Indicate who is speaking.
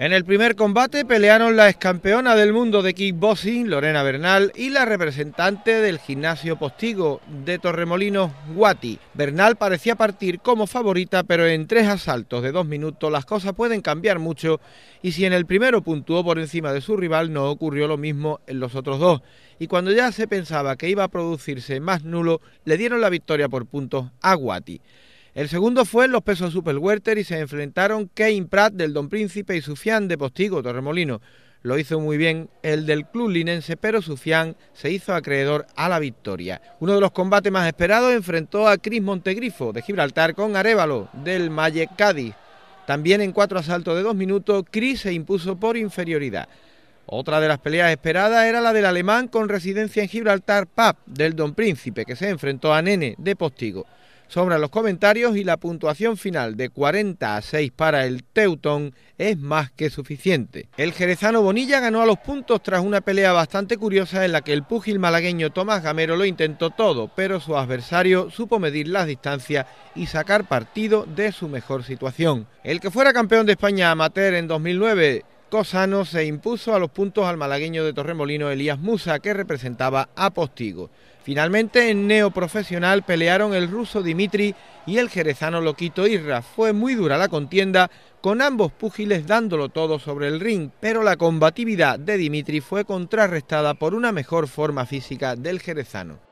Speaker 1: En el primer combate pelearon la excampeona del mundo de kickboxing, Lorena Bernal, y la representante del gimnasio postigo de Torremolinos, Guati. Bernal parecía partir como favorita, pero en tres asaltos de dos minutos las cosas pueden cambiar mucho y si en el primero puntuó por encima de su rival no ocurrió lo mismo en los otros dos. Y cuando ya se pensaba que iba a producirse más nulo, le dieron la victoria por puntos a Guati. El segundo fue en los pesos super y se enfrentaron Kane Pratt del Don Príncipe y Sufian de Postigo Torremolino. Lo hizo muy bien el del club linense, pero Sufian se hizo acreedor a la victoria. Uno de los combates más esperados enfrentó a Cris Montegrifo de Gibraltar con Arevalo del Malle Cádiz. También en cuatro asaltos de dos minutos, Chris se impuso por inferioridad. Otra de las peleas esperadas era la del alemán con residencia en Gibraltar, Pap, del Don Príncipe, que se enfrentó a Nene de Postigo. Sobran los comentarios y la puntuación final de 40 a 6 para el Teutón es más que suficiente. El jerezano Bonilla ganó a los puntos tras una pelea bastante curiosa en la que el púgil malagueño Tomás Gamero lo intentó todo, pero su adversario supo medir las distancias y sacar partido de su mejor situación. El que fuera campeón de España amateur en 2009 Cosano se impuso a los puntos al malagueño de Torremolino Elías Musa, que representaba a Postigo. Finalmente, en neoprofesional pelearon el ruso Dimitri y el jerezano Loquito Irra. Fue muy dura la contienda, con ambos púgiles dándolo todo sobre el ring, pero la combatividad de Dimitri fue contrarrestada por una mejor forma física del jerezano.